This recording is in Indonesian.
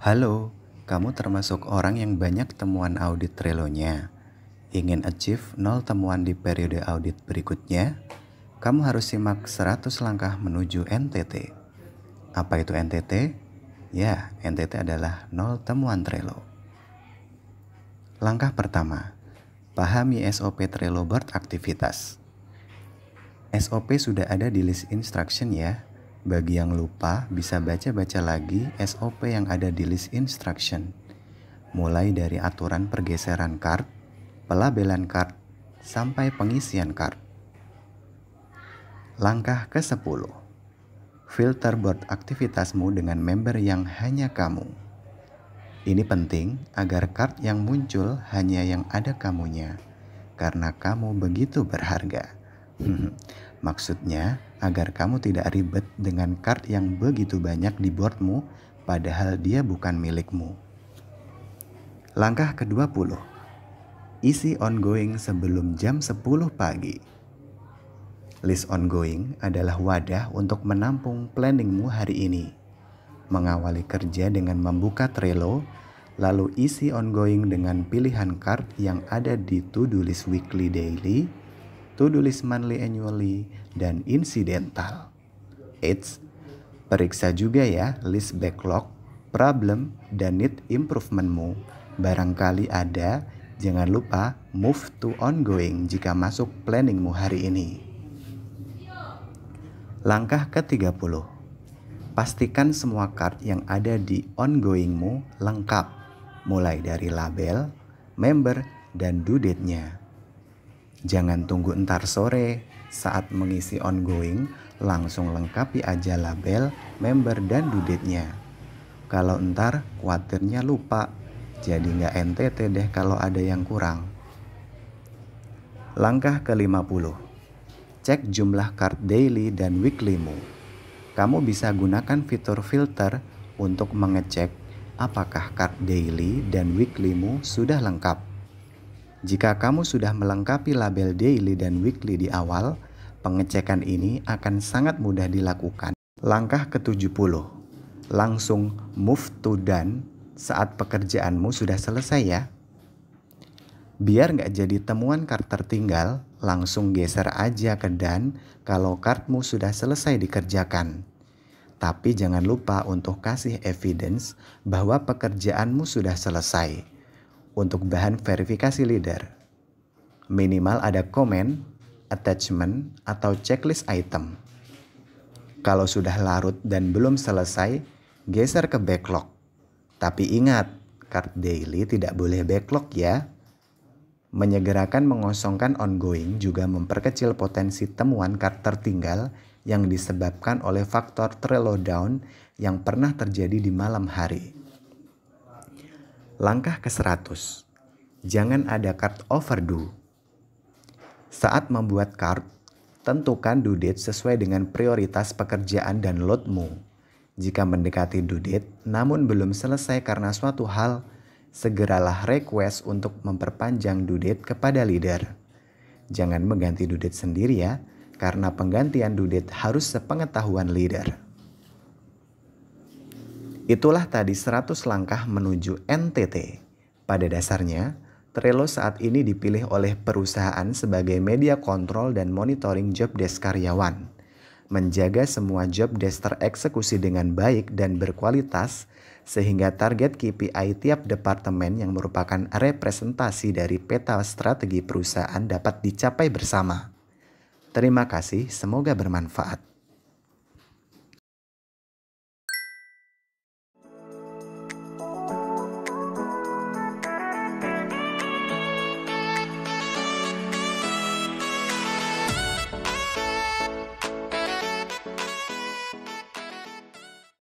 Halo, kamu termasuk orang yang banyak temuan audit Trello-nya. Ingin achieve 0 temuan di periode audit berikutnya? Kamu harus simak 100 langkah menuju NTT. Apa itu NTT? Ya, NTT adalah 0 temuan Trello. Langkah pertama, pahami SOP Trello Board aktivitas. SOP sudah ada di list instruction ya, bagi yang lupa, bisa baca-baca lagi SOP yang ada di list instruction. Mulai dari aturan pergeseran kart, pelabelan kart, sampai pengisian kart. Langkah ke-10. Filter board aktivitasmu dengan member yang hanya kamu. Ini penting agar kart yang muncul hanya yang ada kamunya, karena kamu begitu berharga. Maksudnya, agar kamu tidak ribet dengan kart yang begitu banyak di boardmu, padahal dia bukan milikmu. Langkah ke-20. Isi ongoing sebelum jam 10 pagi. List ongoing adalah wadah untuk menampung planningmu hari ini. Mengawali kerja dengan membuka Trello, lalu isi ongoing dengan pilihan card yang ada di to-do list weekly daily, to-do list monthly annually, dan incidental. It's periksa juga ya list backlog, problem, dan need improvementmu. Barangkali ada, jangan lupa move to ongoing jika masuk planningmu hari ini. Langkah ke-30 Pastikan semua card yang ada di ongoingmu lengkap, mulai dari label, member, dan due date-nya. Jangan tunggu entar sore, saat mengisi ongoing, langsung lengkapi aja label, member, dan dudetnya. Kalau entar, khawatirnya lupa, jadi nggak NTT deh kalau ada yang kurang. Langkah ke-50 Cek jumlah card daily dan weekly-mu. Kamu bisa gunakan fitur filter untuk mengecek apakah card daily dan weekly-mu sudah lengkap. Jika kamu sudah melengkapi label daily dan weekly di awal, pengecekan ini akan sangat mudah dilakukan. Langkah ke-70. Langsung move to done saat pekerjaanmu sudah selesai ya. Biar nggak jadi temuan kart tertinggal, langsung geser aja ke done kalau kartmu sudah selesai dikerjakan. Tapi jangan lupa untuk kasih evidence bahwa pekerjaanmu sudah selesai untuk bahan verifikasi leader. Minimal ada komen, attachment, atau checklist item. Kalau sudah larut dan belum selesai, geser ke backlog. Tapi ingat, card daily tidak boleh backlog ya. Menyegerakan mengosongkan ongoing juga memperkecil potensi temuan card tertinggal yang disebabkan oleh faktor Trello down yang pernah terjadi di malam hari. Langkah ke-100. Jangan ada card overdue. Saat membuat card, tentukan due date sesuai dengan prioritas pekerjaan dan lotmu. Jika mendekati due date namun belum selesai karena suatu hal, segeralah request untuk memperpanjang due date kepada leader. Jangan mengganti due date sendiri ya, karena penggantian due date harus sepengetahuan leader. Itulah tadi 100 langkah menuju NTT. Pada dasarnya, Trello saat ini dipilih oleh perusahaan sebagai media kontrol dan monitoring job desk karyawan. Menjaga semua job desk tereksekusi dengan baik dan berkualitas sehingga target KPI tiap departemen yang merupakan representasi dari peta strategi perusahaan dapat dicapai bersama. Terima kasih, semoga bermanfaat.